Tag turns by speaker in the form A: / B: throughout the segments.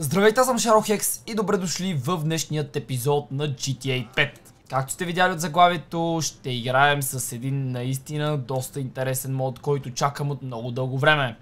A: Здравейте, аз съм
B: Шаро Хекс и добре дошли в днешният епизод на GTA 5. Както сте видяли от заглавието, ще играем с един наистина доста интересен мод, който чакам от много дълго време.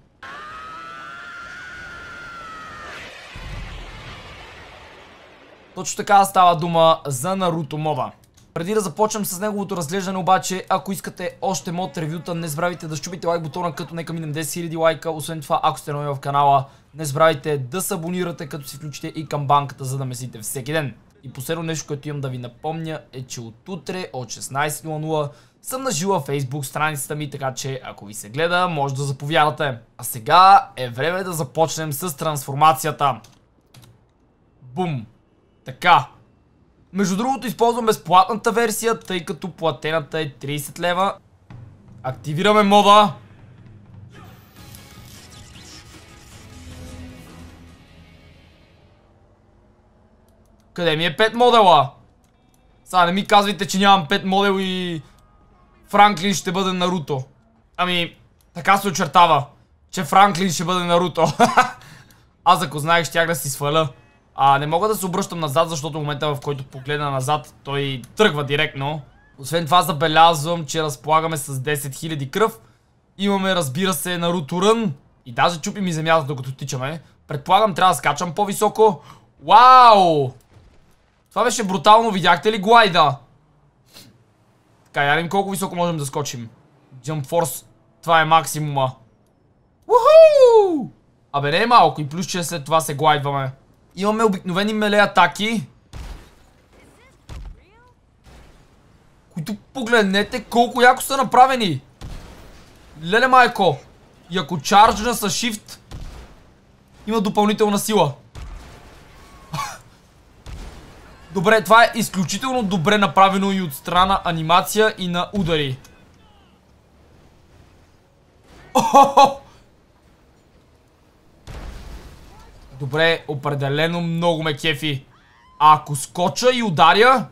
B: Точно така става дума за Наруто мода. Преди да започнем с неговото разглеждане обаче, ако искате още мод ревюта, не забравяйте да щупите лайк бутона, като нека минем 10 000 лайка. Освен това, ако сте нови в канала, не забравяйте да се абонирате, като си включите и камбанката, за да месите всеки ден. И последно нещо, което имам да ви напомня е, че от утре, от 16.00, съм нажила Facebook страницата ми, така че ако ви се гледа, може да заповядате. А сега е време да започнем с трансформацията. Бум! Така, между другото използвам безплатната версия, тъй като платената е 30 лева. Активираме мода. Къде ми е 5 модела? Сега не ми казвайте, че нямам 5 модел и Франклин ще бъде Наруто. Ами, така се очертава, че Франклин ще бъде Наруто. Аз ако знаех, щях да си сваля. А, не мога да се обръщам назад, защото в момента в който погледна назад, той тръгва директно. Освен това забелязвам, че разполагаме с 10 000 кръв. Имаме, разбира се, Наруто Рън. И даже чупи ми земята, докато тичаме. Предполагам, трябва да скачам по-високо. Вау! Това беше брутално, видяхте ли глайда? Така, ярим колко високо можем да скочим. Jump Force, това е максимума. Уху! Абе не е малко и плюс, че след това се глайдваме. Имаме обикновени меле атаки. Които погледнете колко яко са направени. Леле майко. И ако чарджна с shift, има допълнителна сила. Добре, това е изключително добре направено и от страна анимация и на удари. Охохо! Добре, определено много ме кефи. А ако скоча и ударя...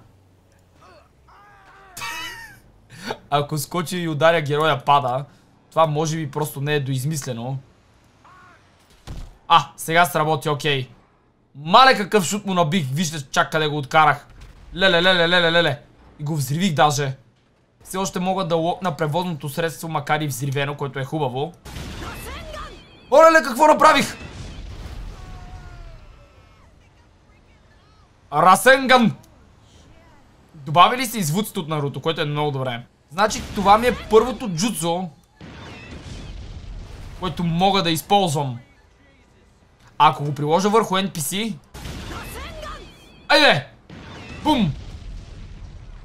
B: ако скоча и ударя, героя пада. Това може би просто не е доизмислено. А, сега сработи, окей. Мале какъв шут му набих, вижте чак къде го откарах. Леле, леле, леле, леле. И го взривих даже. Все още мога да лопна превозното средство, макар и взривено, което е хубаво. Оле, какво направих? Расенган! Добавили се извуците от Наруто, което е много добре. Значи това ми е първото джудзо, което мога да използвам. Ако го приложа върху NPC... Айде! Бум!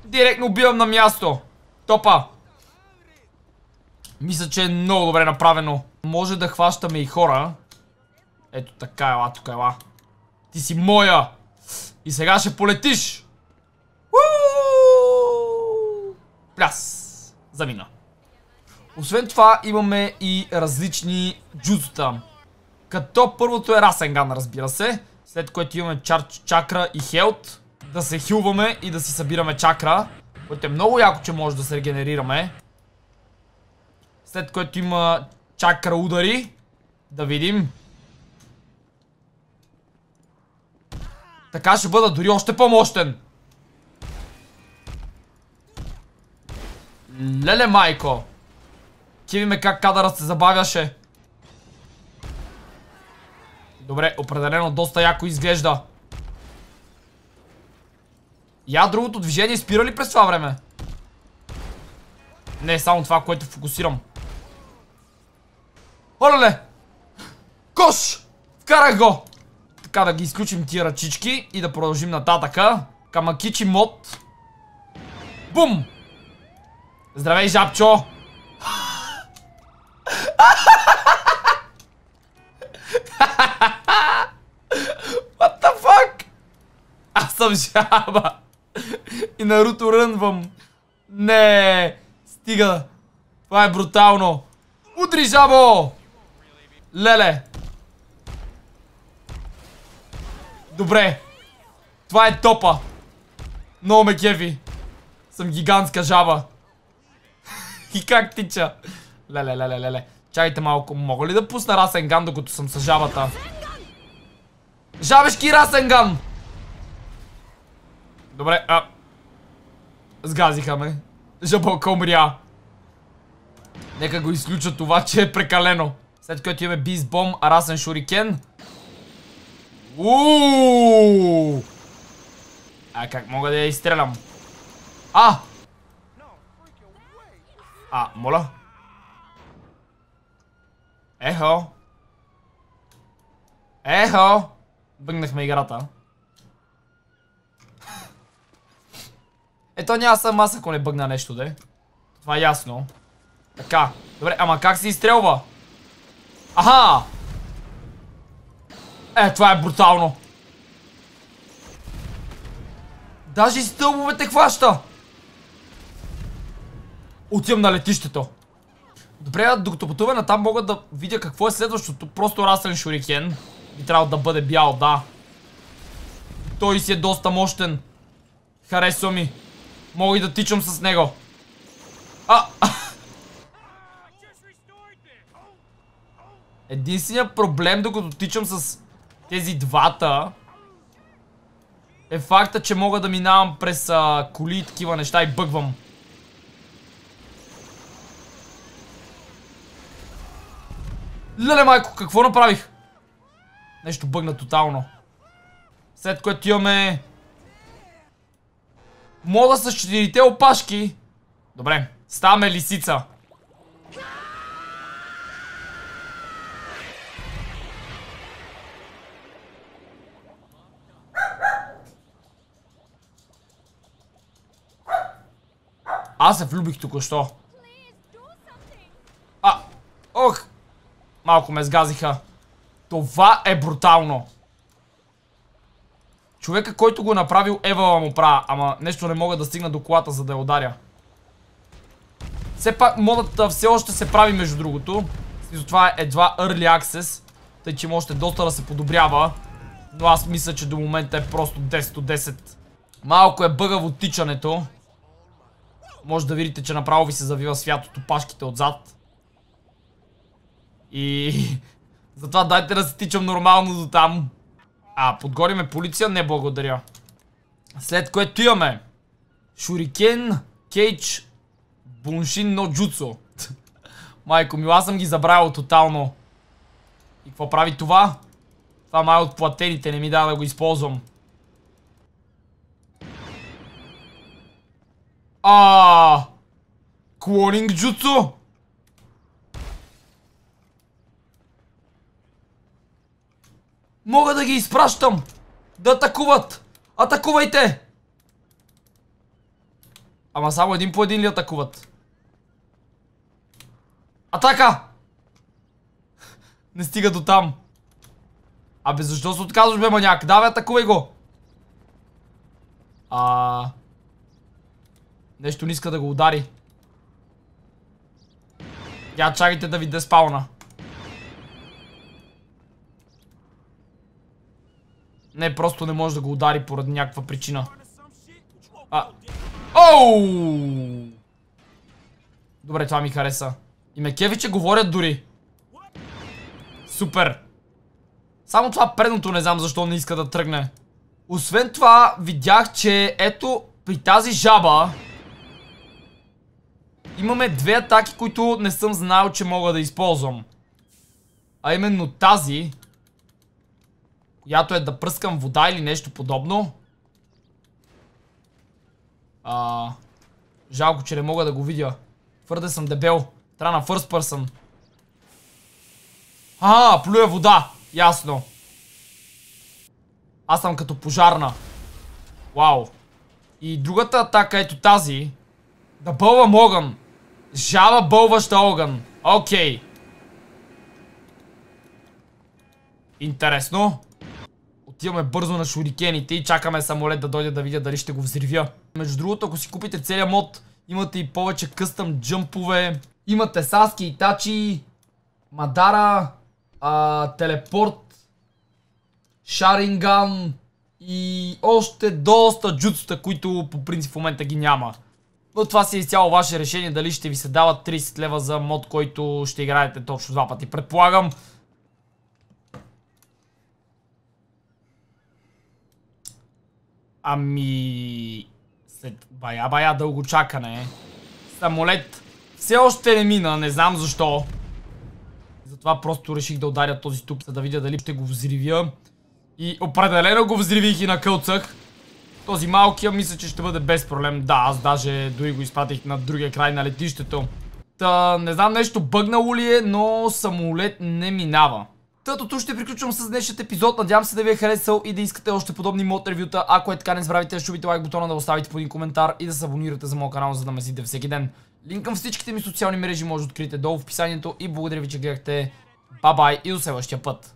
B: Директно убивам на място. Топа! Мисля, че е много добре направено. Може да хващаме и хора. Ето така, ела, тук, ела. Ти си моя! И сега ще полетиш! Пляс! Замина. Освен това имаме и различни джузута. Като първото е Расенган, разбира се. След което имаме Чарч чакра и хелт. Да се хилваме и да си събираме чакра. Което е много яко, че може да се регенерираме. След което има чакра удари. Да видим. Така ще бъда дори още по-мощен. Леле, майко. ме как кадъра се забавяше. Добре, определено доста яко изглежда. Я другото движение спира ли през това време? Не, само това, което фокусирам. Оле! Кош! Вкарах го! така да ги изключим тия ръчички и да продължим нататъка. Камакичи мод. Бум! Здравей, жабчо! What the fuck? Аз съм жаба. И Наруто рънвам. Не, стига. Това е брутално. Удри, жабо! Леле. Добре. Това е топа. Но ме кеви. Съм гигантска жаба. И как тича? Леле, леле, леле. Чайте малко. Мога ли да пусна Расенган, докато съм с жабата? Жабешки Расенган! Добре, а... Сгазиха ме. Жабълка умря. Нека го изключа това, че е прекалено. След което имаме Бизбом, Арасен Шурикен. Уу! А как мога да я изстрелям? А! А, моля? Ехо! Ехо! Бъгнахме играта. Ето няма съм аз, ако не бъгна нещо, де. Това е ясно. Така. Добре, ама как се изстрелва? Аха! Е, това е брутално. Даже и стълбовете хваща. Отивам на летището. Добре, докато пътуваме натам мога да видя какво е следващото. Просто раслен шурикен. Би трябва да бъде бял, да. Той си е доста мощен. Харесва ми. Мога и да тичам с него. А! Единственият проблем, докато тичам с тези двата е факта, че мога да минавам през а, коли и такива неща и бъгвам. Леле майко, какво направих? Нещо бъгна тотално. След което имаме... Мода с четирите опашки. Добре, ставаме лисица. Аз се влюбих току-що. А, ох! Малко ме сгазиха. Това е брутално. Човека, който го е направил, Евала му права. Ама нещо не мога да стигна до колата, за да я ударя. Все пак модата все още се прави, между другото. И затова е едва Early Access. Тъй, че може доста да се подобрява. Но аз мисля, че до момента е просто 10 10. Малко е бъгаво тичането може да видите, че направо ви се завива свят от опашките отзад. И затова дайте да се тичам нормално до там. А, подгориме полиция? Не благодаря. След което имаме Шурикен, Кейдж, Буншин, но Джуцо. Майко мила съм ги забравил тотално. И какво прави това? Това май е от платените не ми дава да го използвам. А! Клонинг Мога да ги изпращам! Да атакуват! Атакувайте! Ама само един по един ли атакуват? Атака! Не стига до там. Абе защо се отказваш бе маняк? Давай атакувай го! А. Нещо не иска да го удари. Я чакайте да ви деспауна. Не, просто не може да го удари поради някаква причина. А... Оу! Добре, това ми хареса. И ме кеви, че говорят дори. Супер! Само това предното не знам защо не иска да тръгне. Освен това, видях, че ето при тази жаба Имаме две атаки, които не съм знал, че мога да използвам. А именно тази, която е да пръскам вода или нещо подобно. А, жалко, че не мога да го видя. Твърде съм дебел. Трябва на first person. А, плюя вода. Ясно. Аз съм като пожарна. Вау. И другата атака, ето тази. Да бълвам огън. Жала бълващ огън. Окей. Okay. Интересно. Отиваме бързо на шурикените и чакаме самолет да дойде да видя дали ще го взривя. Между другото, ако си купите целият мод, имате и повече къстъм джъмпове. Имате Саски, Итачи, Мадара, а, Телепорт, Шаринган и още доста джутсута, които по принцип в момента ги няма. Но това си изцяло ваше решение, дали ще ви се дават 30 лева за мод, който ще играете точно два пъти. Предполагам... Ами... След бая-бая дълго чакане. Самолет все още не мина, не знам защо. Затова просто реших да ударя този тук, за да видя дали ще го взривя. И определено го взривих и накълцах. Този малкия мисля, че ще бъде без проблем. Да, аз даже дори го изпратих на другия край на летището. Та, не знам нещо бъгнало ли е, но самолет не минава. Тъто тук ще приключвам с днешният епизод. Надявам се да ви е харесал и да искате още подобни мод ревюта. Ако е така, не забравяйте да шубите лайк бутона, да оставите по един коментар и да се абонирате за моят канал, за да ме сидите всеки ден. Линк към всичките ми социални мрежи може да откриете долу в описанието и благодаря ви, че гледахте. Бабай и до следващия път!